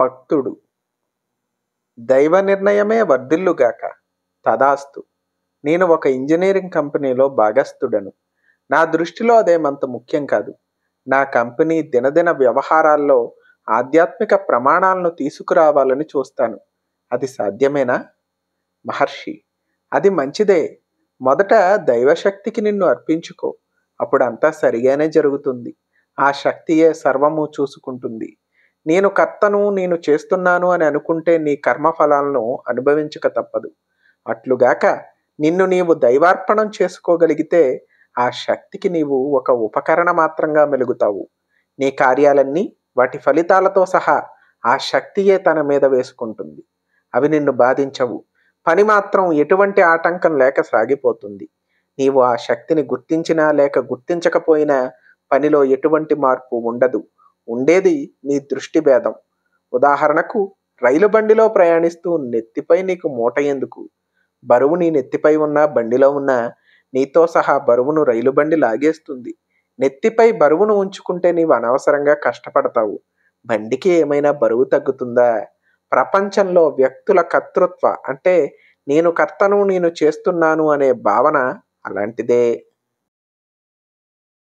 భక్తుడు దైవ నిర్ణయమే వర్ధిల్లుగాక తదాస్తు నేను ఒక ఇంజనీరింగ్ కంపెనీలో భాగస్థుడను నా దృష్టిలో అదేమంత ముఖ్యం కాదు నా కంపెనీ దినదిన వ్యవహారాల్లో ఆధ్యాత్మిక ప్రమాణాలను తీసుకురావాలని చూస్తాను అది సాధ్యమేనా మహర్షి అది మంచిదే మొదట దైవశక్తికి నిన్ను అర్పించుకో అప్పుడంతా సరిగానే జరుగుతుంది ఆ శక్తియే సర్వము చూసుకుంటుంది నేను కర్తను నేను చేస్తున్నాను అని అనుకుంటే నీ కర్మఫలాలను అనుభవించక తప్పదు అట్లుగాక నిన్ను నీవు దైవార్పణం చేసుకోగలిగితే ఆ శక్తికి నీవు ఒక ఉపకరణ మాత్రంగా మెలుగుతావు నీ కార్యాలన్నీ వాటి ఫలితాలతో సహా ఆ శక్తియే తన మీద వేసుకుంటుంది అవి నిన్ను బాధించవు పని మాత్రం ఎటువంటి ఆటంకం లేక సాగిపోతుంది నీవు ఆ శక్తిని గుర్తించినా లేక గుర్తించకపోయినా పనిలో ఎటువంటి మార్పు ఉండదు ఉండేది నీ దృష్టి భేదం ఉదాహరణకు రైలు బండిలో ప్రయాణిస్తూ నెత్తిపై నీకు మూట ఎందుకు బరువు నీ నెత్తిపై ఉన్న బండిలో ఉన్న నీతో సహా బరువును రైలు బండి లాగేస్తుంది నెత్తిపై బరువును ఉంచుకుంటే నీవు అనవసరంగా కష్టపడతావు బండికి ఏమైనా బరువు తగ్గుతుందా ప్రపంచంలో వ్యక్తుల కర్తృత్వ అంటే నేను కర్తను నేను చేస్తున్నాను అనే భావన అలాంటిదే